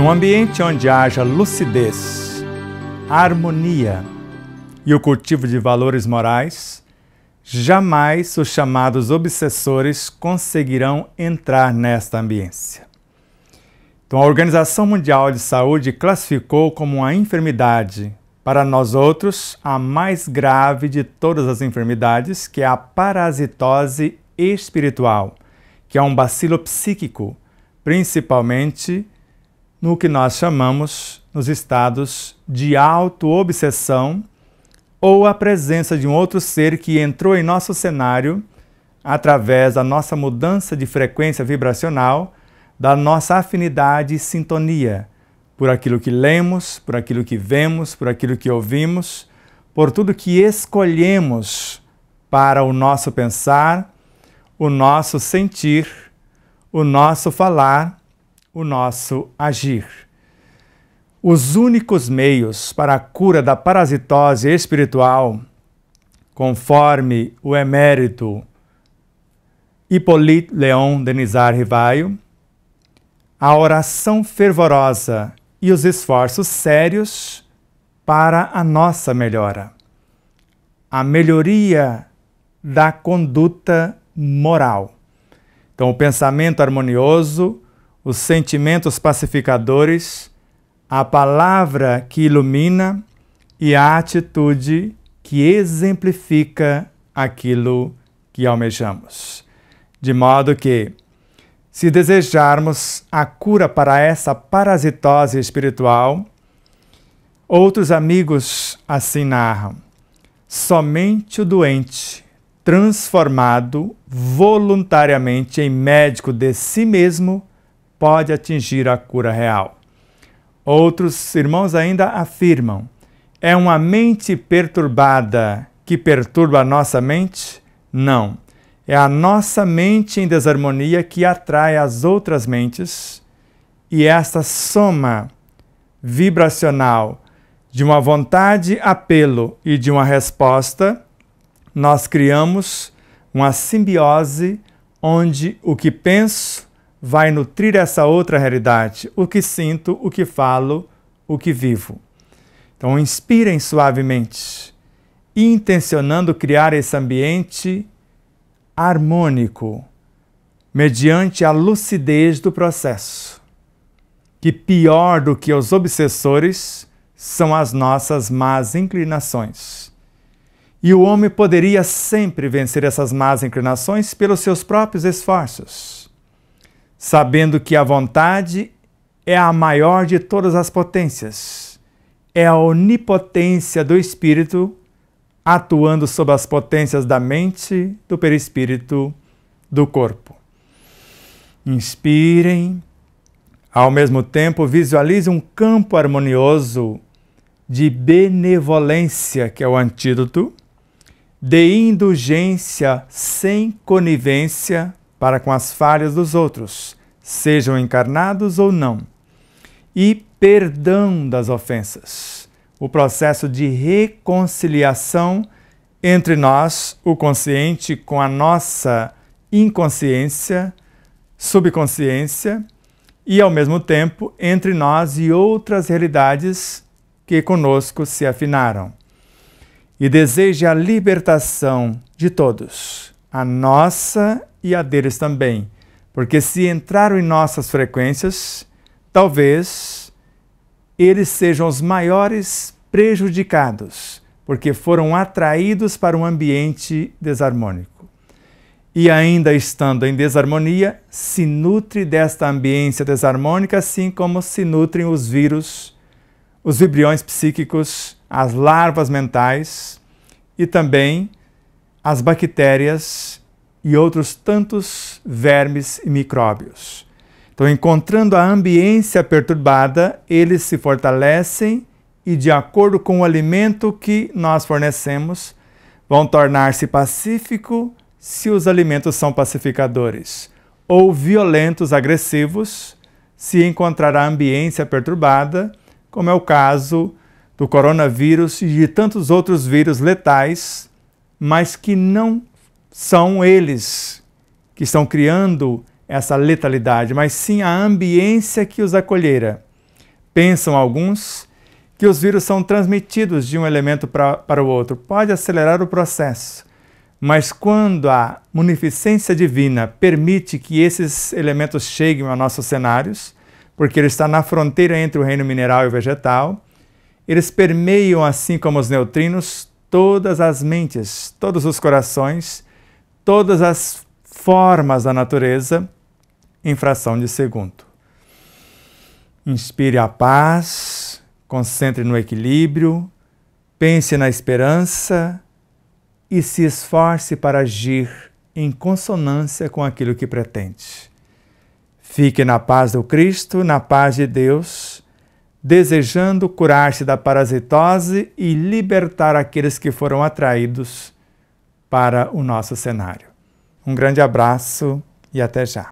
Num ambiente onde haja lucidez, harmonia e o cultivo de valores morais, jamais os chamados obsessores conseguirão entrar nesta ambiência. Então, a Organização Mundial de Saúde classificou como uma enfermidade, para nós outros, a mais grave de todas as enfermidades, que é a parasitose espiritual, que é um bacilo psíquico, principalmente no que nós chamamos nos estados de auto obsessão ou a presença de um outro ser que entrou em nosso cenário através da nossa mudança de frequência vibracional, da nossa afinidade e sintonia por aquilo que lemos, por aquilo que vemos, por aquilo que ouvimos, por tudo que escolhemos para o nosso pensar, o nosso sentir, o nosso falar o nosso agir. Os únicos meios para a cura da parasitose espiritual, conforme o emérito Hippolyte Leon Denizar Rivaio, a oração fervorosa e os esforços sérios para a nossa melhora. A melhoria da conduta moral. Então, o pensamento harmonioso, os sentimentos pacificadores, a palavra que ilumina e a atitude que exemplifica aquilo que almejamos. De modo que, se desejarmos a cura para essa parasitose espiritual, outros amigos assim narram: somente o doente, transformado voluntariamente em médico de si mesmo, pode atingir a cura real. Outros irmãos ainda afirmam: é uma mente perturbada que perturba a nossa mente? Não. É a nossa mente em desarmonia que atrai as outras mentes e esta soma vibracional de uma vontade, apelo e de uma resposta, nós criamos uma simbiose onde o que penso vai nutrir essa outra realidade, o que sinto, o que falo, o que vivo. Então, inspirem suavemente, intencionando criar esse ambiente harmônico, mediante a lucidez do processo. Que pior do que os obsessores são as nossas más inclinações. E o homem poderia sempre vencer essas más inclinações pelos seus próprios esforços sabendo que a vontade é a maior de todas as potências. É a onipotência do espírito atuando sobre as potências da mente, do perispírito, do corpo. Inspirem. Ao mesmo tempo, visualize um campo harmonioso de benevolência, que é o antídoto, de indulgência sem conivência para com as falhas dos outros sejam encarnados ou não, e perdão das ofensas, o processo de reconciliação entre nós, o consciente, com a nossa inconsciência, subconsciência, e ao mesmo tempo entre nós e outras realidades que conosco se afinaram. E deseje a libertação de todos, a nossa e a deles também porque se entraram em nossas frequências, talvez eles sejam os maiores prejudicados, porque foram atraídos para um ambiente desarmônico. E ainda estando em desarmonia, se nutre desta ambiência desarmônica, assim como se nutrem os vírus, os vibriões psíquicos, as larvas mentais e também as bactérias e outros tantos vermes e micróbios. Então, encontrando a ambiência perturbada, eles se fortalecem e, de acordo com o alimento que nós fornecemos, vão tornar-se pacífico se os alimentos são pacificadores, ou violentos agressivos se encontrar a ambiência perturbada, como é o caso do coronavírus e de tantos outros vírus letais, mas que não são eles que estão criando essa letalidade, mas sim a ambiência que os acolhera. Pensam alguns que os vírus são transmitidos de um elemento pra, para o outro. Pode acelerar o processo, mas quando a munificência divina permite que esses elementos cheguem a nossos cenários, porque ele está na fronteira entre o reino mineral e o vegetal, eles permeiam, assim como os neutrinos, todas as mentes, todos os corações todas as formas da natureza em fração de segundo. Inspire a paz, concentre no equilíbrio, pense na esperança e se esforce para agir em consonância com aquilo que pretende. Fique na paz do Cristo, na paz de Deus, desejando curar-se da parasitose e libertar aqueles que foram atraídos para o nosso cenário. Um grande abraço e até já!